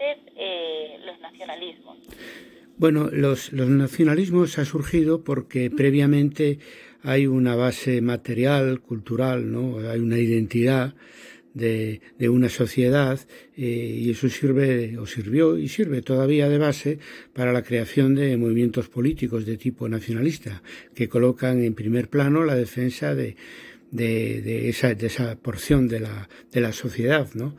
Eh, los nacionalismos. Bueno, los, nacionalismos ha surgido porque previamente hay una base material, cultural, ¿no? Hay una identidad de, una sociedad eh, y eso sirve o sirvió y sirve todavía de base para la creación de movimientos políticos de tipo nacionalista que colocan en primer plano la defensa de, esa, porción de la, la sociedad, ¿no?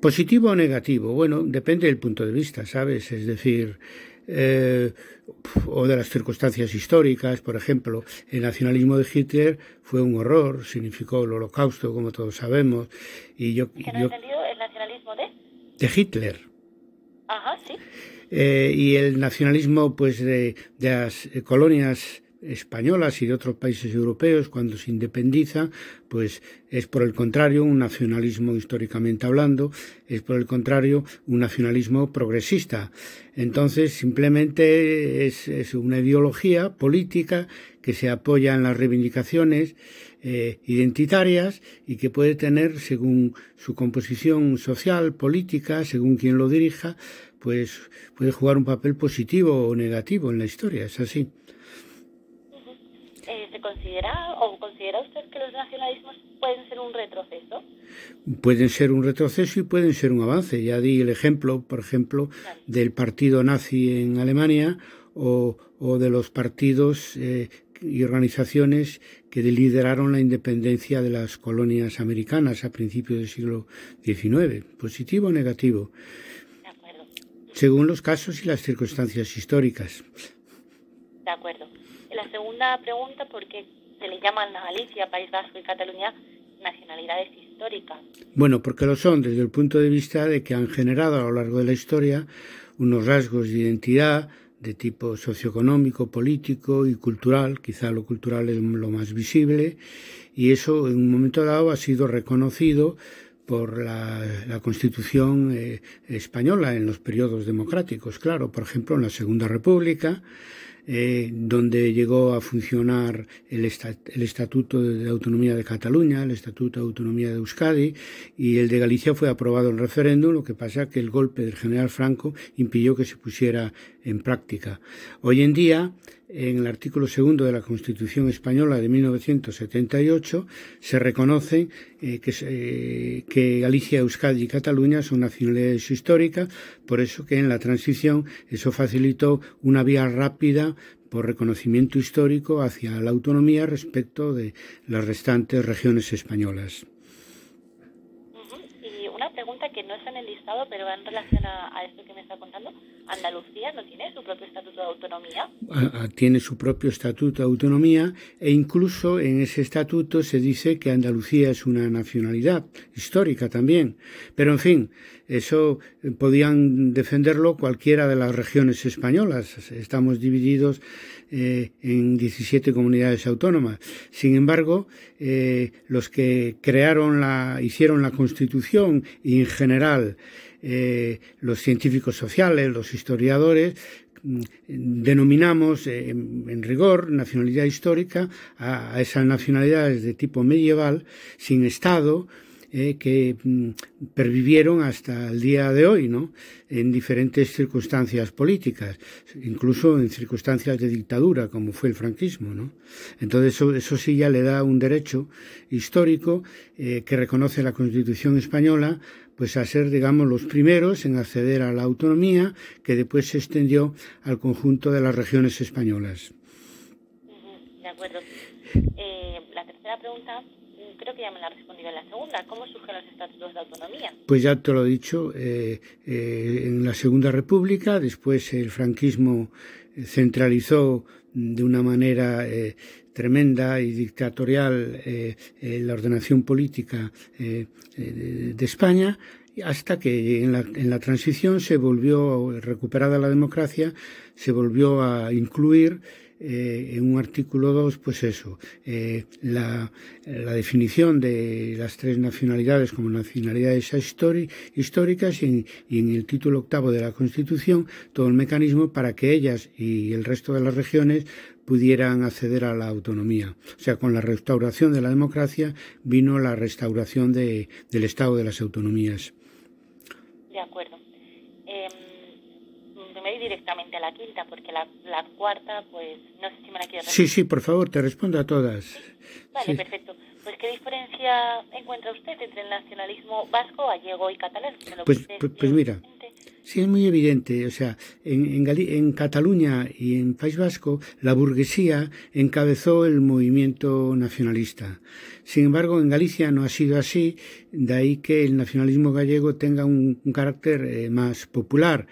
Positivo o negativo, bueno, depende del punto de vista, ¿sabes? Es decir, eh, o de las circunstancias históricas, por ejemplo, el nacionalismo de Hitler fue un horror, significó el holocausto, como todos sabemos, y yo... ¿Qué no el nacionalismo de? De Hitler. Ajá, sí. Eh, y el nacionalismo, pues, de las colonias españolas y de otros países europeos cuando se independiza, pues es por el contrario un nacionalismo históricamente hablando, es por el contrario un nacionalismo progresista. Entonces simplemente es, una ideología política que se apoya en las reivindicaciones eh, identitarias y que puede tener, según su composición social, política, según quien lo dirija, pues puede jugar un papel positivo o negativo en la historia, es así. ¿Se considera o considera usted que los nacionalismos pueden ser un retroceso? Pueden ser un retroceso y pueden ser un avance. Ya di el ejemplo, por ejemplo, del partido nazi en Alemania o, de los partidos eh, y organizaciones que lideraron la independencia de las colonias americanas a principios del siglo XIX, positivo o negativo, según los casos y las circunstancias históricas. De acuerdo la segunda pregunta, ¿por qué se les llaman a Galicia, País Vasco y Cataluña nacionalidades históricas? Bueno, porque lo son desde el punto de vista de que han generado a lo largo de la historia unos rasgos de identidad de tipo socioeconómico, político y cultural, quizá lo cultural es lo más visible, y eso en un momento dado ha sido reconocido por la, Constitución eh, española en los periodos democráticos, claro, por ejemplo en la Segunda República, eh, donde llegó a funcionar el, el, Estatuto de Autonomía de Cataluña, el Estatuto de Autonomía de Euskadi, y el de Galicia fue aprobado en referéndum, lo que pasa que el golpe del general Franco impidió que se pusiera en práctica. Hoy en día, en el artículo segundo de la Constitución Española de 1978 se reconoce eh, que, eh, que, Galicia, Euskadi y Cataluña son nacionalidades históricas, por eso que en la transición eso facilitó una vía rápida por reconocimiento histórico hacia la autonomía respecto de las restantes regiones españolas que no está en el listado, pero en relación a, a, esto que me está contando, Andalucía no tiene su propio estatuto de autonomía. Ah, ah, tiene su propio estatuto de autonomía e incluso en ese estatuto se dice que Andalucía es una nacionalidad histórica también. Pero en fin, eso eh, podían defenderlo cualquiera de las regiones españolas. Estamos divididos eh, en 17 comunidades autónomas. Sin embargo, eh, los que crearon la, hicieron la Constitución y en general los científicos sociales, los historiadores, mm, denominamos en, rigor nacionalidad histórica a, esas nacionalidades de tipo medieval, sin Estado, eh, que mm, pervivieron hasta el día de hoy, ¿no? En diferentes circunstancias políticas, incluso en circunstancias de dictadura, como fue el franquismo, ¿no? Entonces, eso, sí ya le da un derecho histórico eh, que reconoce la Constitución española pues a ser, digamos, los primeros en acceder a la autonomía que después se extendió al conjunto de las regiones españolas. Eh, pregunta mm, creo que ya me la respondido en la segunda. ¿Cómo surgen los estatutos de autonomía? Pues ya te lo he dicho, eh, eh, en la Segunda República, después el franquismo eh, centralizó mm, de una manera tremenda y dictatorial la ordenación política de España hasta que en la, en la, transición se volvió, recuperada la democracia, se volvió a incluir eh, en un artículo 2, pues eso, eh, la, definición de las tres nacionalidades como nacionalidades históricas y en, el título octavo de la Constitución todo el mecanismo para que ellas y el resto de las regiones pudieran acceder a la autonomía. O sea, con la restauración de la democracia vino la restauración del Estado de las autonomías. De acuerdo directamente a la quinta, porque la, la cuarta, pues no sé si me la quiero Sí, sí, por favor, te respondo a todas. Vale, perfecto. Pues, ¿qué diferencia encuentra usted entre el nacionalismo vasco, gallego y catalán? Pues, pues, pues, mira, sí es muy evidente. O sea, en, en, en, Cataluña y en País Vasco, la burguesía encabezó el movimiento nacionalista. Sin embargo, en Galicia no ha sido así, de ahí que el nacionalismo gallego tenga un, un carácter eh, más popular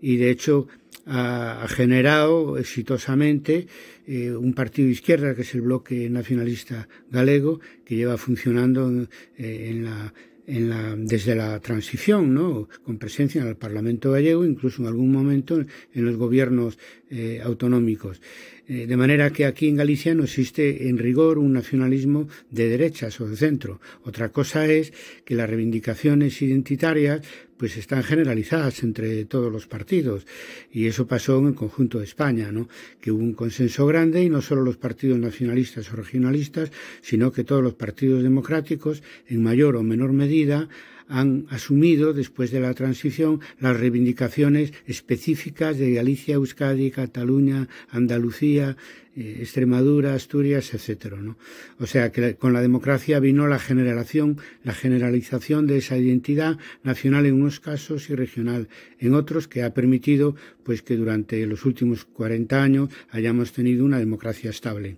y de hecho ha, generado exitosamente eh, un partido de izquierda que es el bloque nacionalista galego que lleva funcionando eh, desde la transición, con presencia en el Parlamento gallego, incluso en algún momento en los gobiernos eh, autonómicos. de manera que aquí en Galicia no existe en rigor un nacionalismo de derechas o de centro. Otra cosa es que las reivindicaciones identitarias pues están generalizadas entre todos los partidos. Y eso pasó en el conjunto de España, ¿no? que hubo un consenso grande y no solo los partidos nacionalistas o regionalistas, sino que todos los partidos democráticos, en mayor o menor medida, han asumido después de la transición las reivindicaciones específicas de Galicia, Euskadi, Cataluña, Andalucía, eh, Extremadura, Asturias, etcétera, ¿no? O sea que con la democracia vino la generación, la generalización de esa identidad nacional en unos casos y regional en otros que ha permitido pues que durante los últimos 40 años hayamos tenido una democracia estable.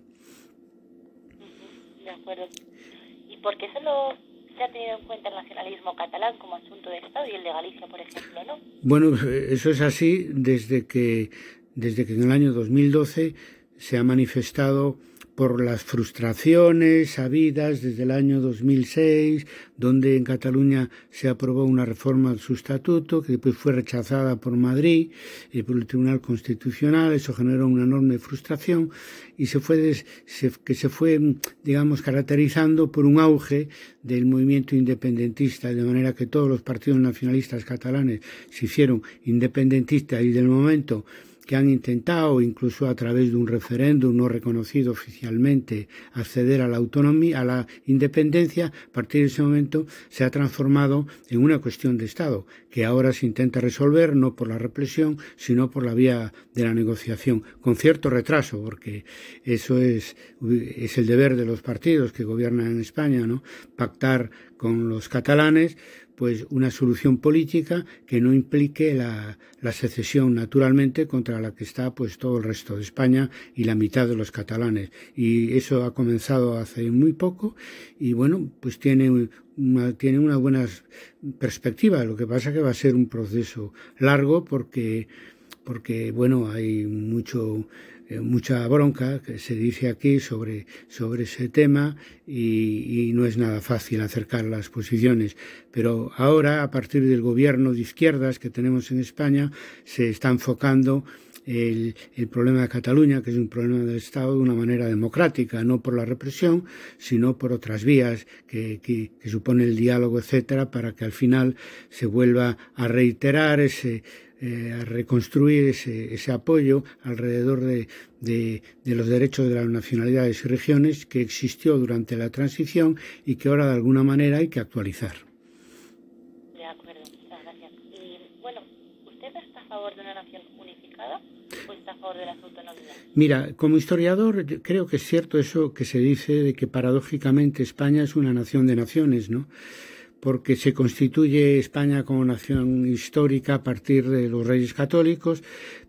¿Y por qué se ha tenido en cuenta el nacionalismo catalán como asunto de Estado y el de Galicia, por ejemplo, ¿no? Bueno, eso es así desde que, desde que en el año 2012 se ha manifestado por las frustraciones habidas desde el año 2006, donde en Cataluña se aprobó una reforma de su estatuto que después fue rechazada por Madrid y por el Tribunal Constitucional. Eso generó una enorme frustración y se fue que se fue, digamos, caracterizando por un auge del movimiento independentista, de manera que todos los partidos nacionalistas catalanes se hicieron independentistas y del momento que han intentado, incluso a través de un referéndum no reconocido oficialmente, acceder a la autonomía, a la independencia, a partir de ese momento se ha transformado en una cuestión de Estado, que ahora se intenta resolver no por la represión, sino por la vía de la negociación, con cierto retraso, porque eso es, es el deber de los partidos que gobiernan en España, ¿no? Pactar con los catalanes pues una solución política que no implique la, la, secesión naturalmente contra la que está pues todo el resto de España y la mitad de los catalanes y eso ha comenzado hace muy poco y bueno pues tiene una, tiene perspectiva. lo que pasa que va a ser un proceso largo porque porque bueno hay mucho eh, mucha bronca que se dice aquí sobre, ese tema y, no es nada fácil acercar las posiciones. Pero ahora, a partir del gobierno de izquierdas que tenemos en España, se está enfocando el, problema de Cataluña, que es un problema del Estado, de una manera democrática, no por la represión, sino por otras vías que, que supone el diálogo, etcétera, para que al final se vuelva a reiterar ese eh, a reconstruir ese, apoyo alrededor de, los derechos de las nacionalidades y regiones que existió durante la transición y que ahora de alguna manera hay que actualizar. De acuerdo, bueno, ¿usted está a favor de una nación unificada Mira, como historiador creo que es cierto eso que se dice de que paradójicamente España es una nación de naciones, ¿no? porque se constituye España como nación histórica a partir de los reyes católicos,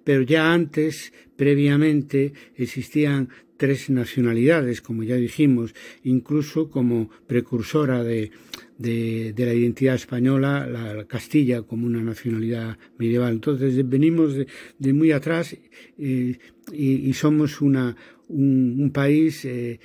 pero ya antes, previamente, existían tres nacionalidades, como ya dijimos, incluso como precursora de, la identidad española, la, Castilla como una nacionalidad medieval. Entonces venimos de, muy atrás, eh, y, somos un, país eh,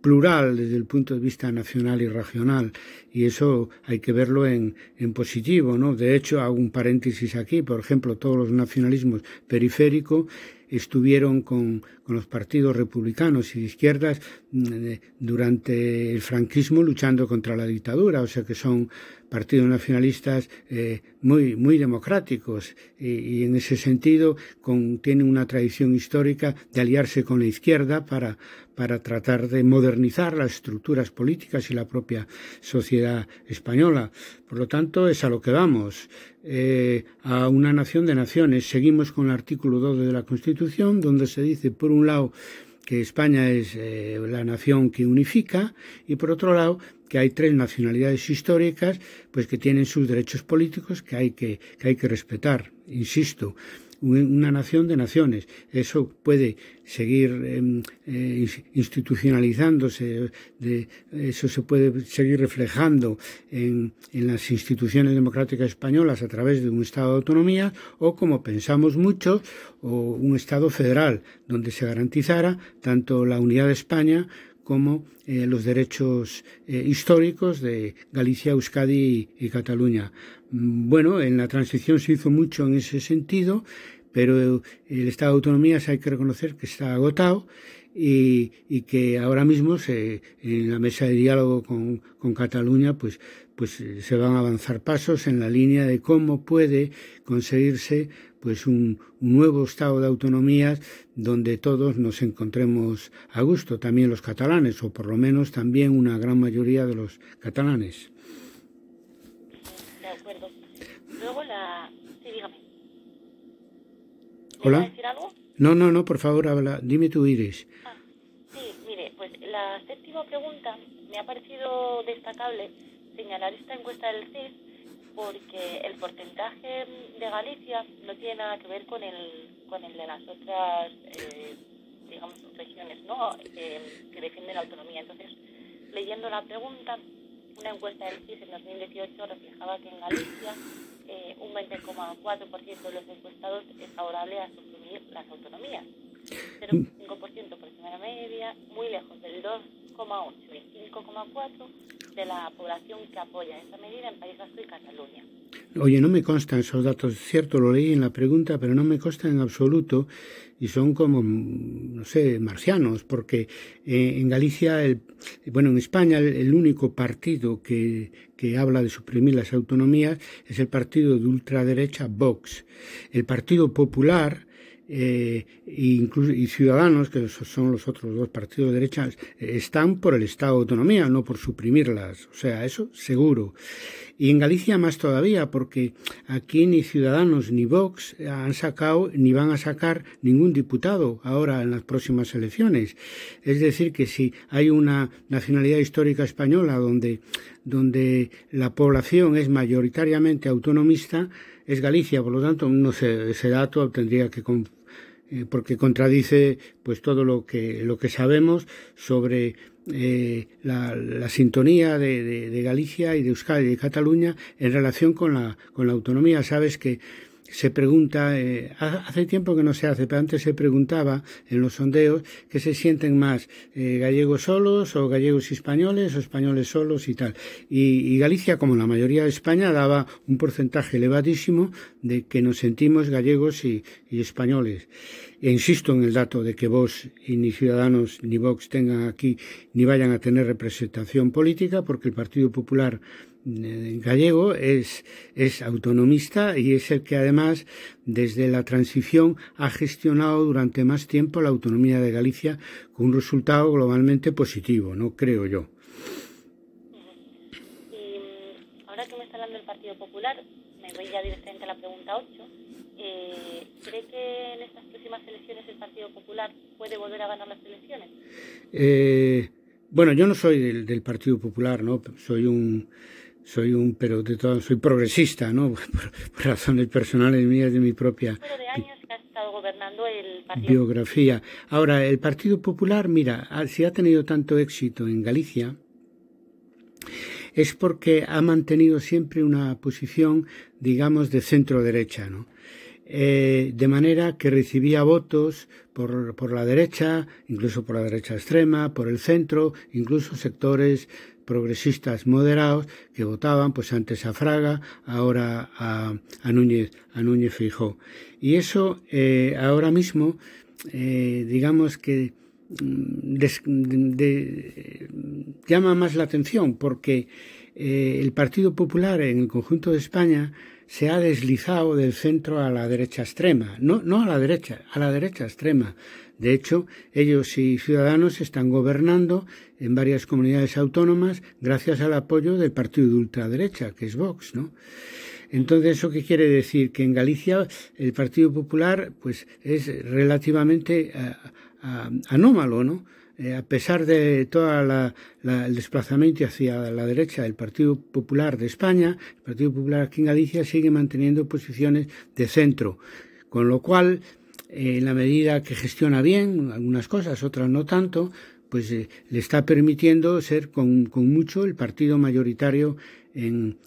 plural desde el punto de vista nacional y regional y eso hay que verlo en, positivo no de hecho hago un paréntesis aquí por ejemplo todos los nacionalismos periféricos estuvieron con, los partidos republicanos y de izquierdas mm, eh, durante el franquismo luchando contra la dictadura o sea que son partidos nacionalistas eh, muy, muy democráticos y, en ese sentido con, tiene una tradición histórica de aliarse con la izquierda para, para tratar de modernizar las estructuras políticas y la propia sociedad española. Por lo tanto, es a lo que vamos, eh, a una nación de naciones. Seguimos con el artículo 2 de la Constitución, donde se dice, por un lado, que España es eh, la nación que unifica y por otro lado que hay tres nacionalidades históricas pues que tienen sus derechos políticos que hay que, que, hay que respetar, insisto una nación de naciones. Eso puede seguir em, eh, institucionalizándose, eso se puede seguir reflejando en, en, las instituciones democráticas españolas a través de un Estado de autonomía o, como pensamos muchos, o un Estado federal donde se garantizara tanto la unidad de España como eh, los derechos eh, históricos de Galicia, Euskadi y, Cataluña. Mm, bueno, en la transición se hizo mucho en ese sentido, pero el Estado de Autonomías hay que reconocer que está agotado y, que ahora mismo en la mesa de diálogo con, con Cataluña pues pues eh, se van a avanzar pasos en la línea de cómo puede conseguirse pues un, nuevo estado de autonomías donde todos nos encontremos a gusto, también los catalanes, o por lo menos también una gran mayoría de los catalanes. De acuerdo. Luego la... Sí, dígame. ¿Hola? Decir algo? No, no, no, por favor, habla. Dime tú, Iris. Ah, sí, mire, pues la séptima pregunta me ha parecido destacable señalar esta encuesta del CIS porque el porcentaje de Galicia no tiene nada que ver con el, con el de las otras, eh, digamos, regiones ¿no? que defienden la autonomía. Entonces, leyendo la pregunta, una encuesta del CIS en 2018 reflejaba que en Galicia eh, un 20,4% de los encuestados es favorable a suprimir las autonomías. 0,5% por semana media, muy lejos del 2,8 y 5,4 de la población que apoya esta medida en País Vasco y Cataluña. Oye, no me constan esos datos, cierto, lo leí en la pregunta, pero no me constan en absoluto y son como, no sé, marcianos, porque eh, en Galicia, bueno, en España el, único partido que, que, habla de suprimir las autonomías es el partido de ultraderecha Vox. El Partido Popular eh, incluso, y Ciudadanos, que son los otros dos partidos de derecha, están por el Estado de Autonomía, no por suprimirlas. O sea, eso seguro. Y en Galicia más todavía, porque aquí ni Ciudadanos ni Vox han sacado ni van a sacar ningún diputado ahora en las próximas elecciones. Es decir, que si hay una nacionalidad histórica española donde, la población es mayoritariamente autonomista, es Galicia, por lo tanto, ese dato tendría que eh, porque contradice pues todo lo que, lo que sabemos sobre eh, la, sintonía de, Galicia y de Euskadi y de Cataluña en relación con la, con la autonomía. Sabes que se pregunta, eh, hace tiempo que no se hace, pero antes se preguntaba en los sondeos que se sienten más eh, gallegos solos o gallegos españoles o españoles solos y tal. Y, Galicia, como la mayoría de España, daba un porcentaje elevadísimo de que nos sentimos gallegos y españoles insisto en el dato de que vos y ni Ciudadanos ni Vox tengan aquí ni vayan a tener representación política, porque el Partido Popular eh, gallego es, es autonomista y es el que además desde la transición ha gestionado durante más tiempo la autonomía de Galicia con un resultado globalmente positivo, no creo yo. Mm, ahora que me está hablando el Partido Popular, me voy ya directamente a la pregunta 8. ¿cree que en estas próximas elecciones el Partido Popular puede volver a ganar las elecciones? Eh, bueno, yo no soy del, Partido Popular, ¿no? Soy un soy un pero de todo soy progresista, ¿no? Por, razones personales mías de mi propia años que ha estado gobernando el partido. biografía. Ahora, el Partido Popular, mira, ah, si ha tenido tanto éxito en Galicia, es porque ha mantenido siempre una posición, digamos, de centro derecha, ¿no? Eh, de manera que recibía votos por, por la derecha, incluso por la derecha extrema, por el centro, incluso sectores progresistas moderados que votaban pues antes a Fraga, ahora a, Núñez, a Núñez Fijó. Y eso eh, ahora mismo, eh, digamos que mm, llama más la atención porque eh, el Partido Popular en el conjunto de España se ha deslizado del centro a la derecha extrema, no, no a la derecha, a la derecha extrema. De hecho, ellos y Ciudadanos están gobernando en varias comunidades autónomas gracias al apoyo del partido de ultraderecha, que es Vox, ¿no? Entonces, ¿eso qué quiere decir? Que en Galicia el Partido Popular pues es relativamente eh, anómalo, ¿no? Eh, a pesar de todo el desplazamiento hacia la derecha del Partido Popular de España, el Partido Popular aquí en Galicia sigue manteniendo posiciones de centro, con lo cual, eh, en la medida que gestiona bien algunas cosas, otras no tanto, pues eh, le está permitiendo ser con, mucho el partido mayoritario en,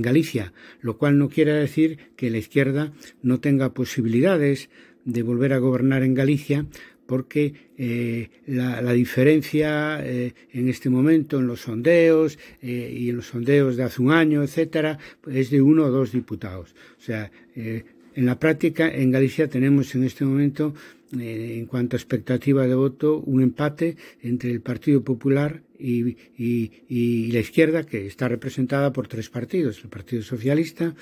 Galicia, lo cual no quiere decir que la izquierda no tenga posibilidades de volver a gobernar en Galicia porque eh, la, diferencia eh, en este momento en los sondeos eh, y en los sondeos de hace un año, etcétera, es de uno o dos diputados. O sea, en la práctica, en Galicia tenemos en este momento, en cuanto a expectativa de voto, un empate entre el Partido Popular y, la izquierda, que está representada por tres partidos, el Partido Socialista,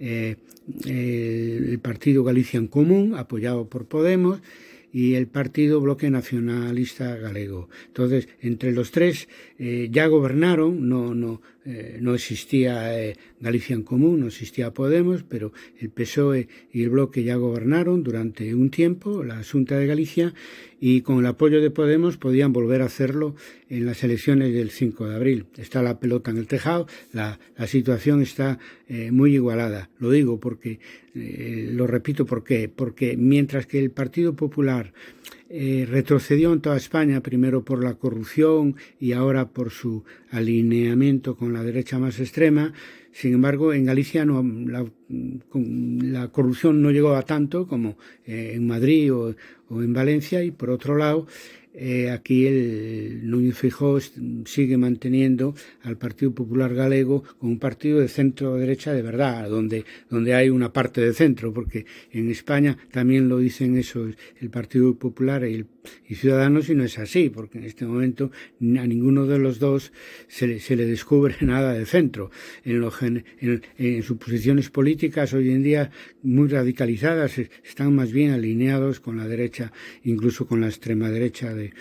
el Partido Galician Común, apoyado por Podemos, y el Partido Bloque Nacionalista Galego. Entonces, entre los tres eh, ya gobernaron, no, no, eh, no existía eh, Galicia en Común, no existía Podemos, pero el PSOE y el Bloque ya gobernaron durante un tiempo la asunta de Galicia y con el apoyo de Podemos podían volver a hacerlo en las elecciones del 5 de abril. Está la pelota en el tejado, la, situación está eh, muy igualada. Lo digo porque, lo repito, porque, porque mientras que el Partido Popular eh, retrocedió en toda España, primero por la corrupción y ahora por su alineamiento con la derecha más extrema. Sin embargo, en Galicia no, la, corrupción no llegó a tanto como eh, en Madrid o en Valencia y por otro lado eh, aquí el Núñez Fijó sigue manteniendo al Partido Popular Galego como un partido de centro-derecha de verdad, donde, donde hay una parte de centro, porque en España también lo dicen eso, el Partido Popular y el y Ciudadanos y no es así, porque en este momento a ninguno de los dos se le, se le descubre nada de centro. En, sus posiciones políticas hoy en día muy radicalizadas están más bien alineados con la derecha, incluso con la extrema derecha de,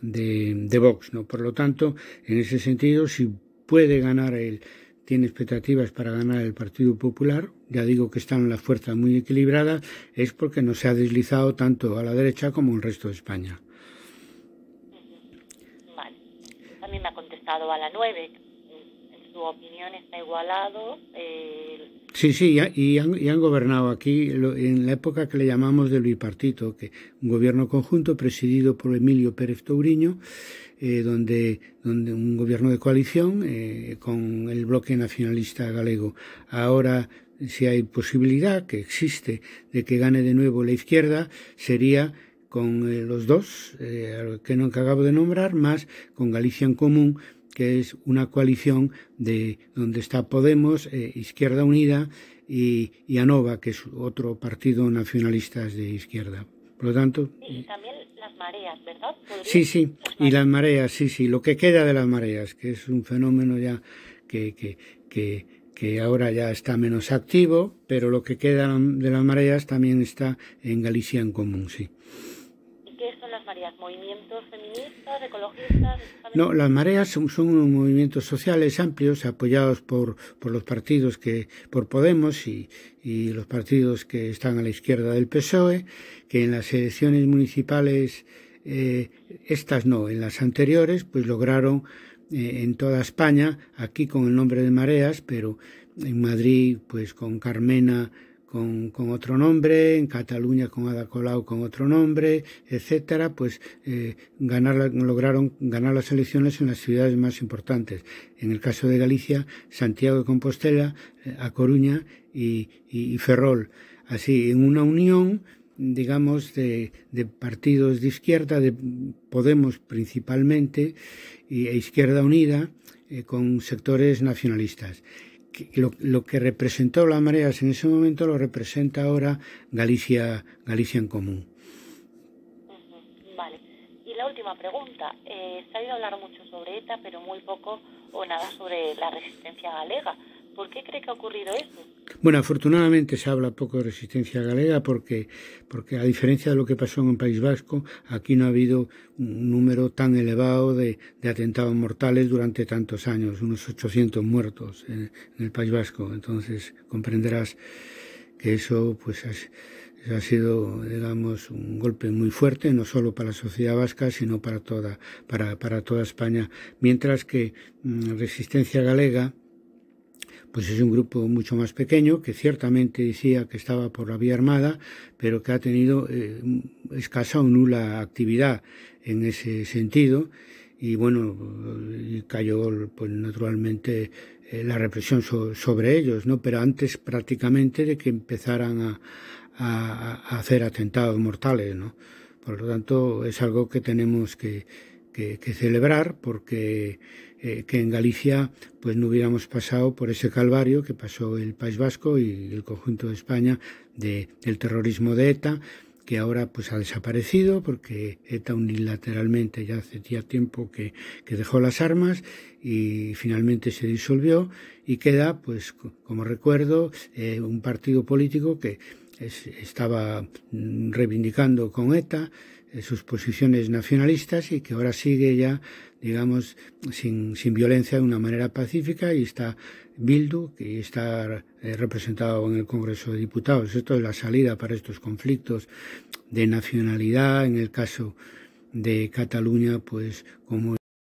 de, de Vox. ¿no? Por lo tanto, en ese sentido, si puede ganar el, tiene expectativas para ganar el Partido Popular, ya digo que están las fuerzas muy equilibradas, es porque no se ha deslizado tanto a la derecha como el resto de España. Vale. También me ha contestado a la 9. En su opinión está igualado. Eh, sí, sí, y han, han, gobernado aquí en la época que le llamamos del bipartito, que un gobierno conjunto presidido por Emilio Pérez Touriño eh, donde, donde un gobierno de coalición eh, con el bloque nacionalista galego. Ahora, si hay posibilidad, que existe, de que gane de nuevo la izquierda, sería con eh, los dos que no acabo de nombrar, más con Galicia en Común, que es una coalición de donde está Podemos, Izquierda Unida y, ANOVA, que es otro partido nacionalista de izquierda. Por lo tanto las mareas, ¿verdad? Sí, sí, y las mareas, sí, sí, lo que queda de las mareas, que es un fenómeno ya que, que, que, que ahora ya está menos activo, pero lo que queda de las mareas también está en Galicia en común, sí mareas? ¿Movimientos feministas, ecologistas? No, las mareas son, son movimientos sociales amplios apoyados por, por los partidos que, por Podemos y, los partidos que están a la izquierda del PSOE, que en las elecciones municipales, eh, estas no, en las anteriores, pues lograron eh, en toda España, aquí con el nombre de mareas, pero en Madrid, pues con Carmena, con, otro nombre, en Cataluña con Ada Colau con otro nombre, etcétera, pues eh, lograron ganar las elecciones en las ciudades más importantes. En el caso de Galicia, Santiago de Compostela, eh, A Coruña y, Ferrol. Así, en una unión digamos, de, partidos de izquierda, de Podemos principalmente, e Izquierda Unida, eh, con sectores nacionalistas lo, que representó las mareas en ese momento lo representa ahora Galicia, Galicia en común. Vale. Y la última pregunta. Eh, se ha ido a hablar mucho sobre ETA, pero muy poco o nada sobre la resistencia galega. ¿Por qué cree que ha ocurrido eso? Bueno, afortunadamente se habla poco de resistencia galega porque, porque a diferencia de lo que pasó en el País Vasco, aquí no ha habido un número tan elevado de, atentados mortales durante tantos años, unos 800 muertos en, el País Vasco. Entonces comprenderás que eso pues ha sido, digamos, un golpe muy fuerte, no solo para la sociedad vasca, sino para toda, para, para toda España. Mientras que mm, Resistencia Galega, pues es un grupo mucho más pequeño que ciertamente decía que estaba por la vía armada, pero que ha tenido eh, escasa o nula actividad en ese sentido. Y bueno, eh, cayó pues, naturalmente eh, la represión sobre ellos, ¿no? Pero antes prácticamente de que empezaran a, hacer atentados mortales, ¿no? Por lo tanto, es algo que tenemos que celebrar porque eh, que en Galicia pues no hubiéramos pasado por ese calvario que pasó el País Vasco y el conjunto de España de, del terrorismo de ETA, que ahora pues ha desaparecido porque ETA unilateralmente ya hace tiempo que, dejó las armas y finalmente se disolvió y queda pues como recuerdo eh, un partido político que estaba mm, reivindicando con ETA eh, sus posiciones nacionalistas y que ahora sigue ya digamos, sin, sin violencia de una manera pacífica y está Bildu, que está eh, representado en el Congreso de Diputados. Esto es la salida para estos conflictos de nacionalidad, en el caso de Cataluña, pues como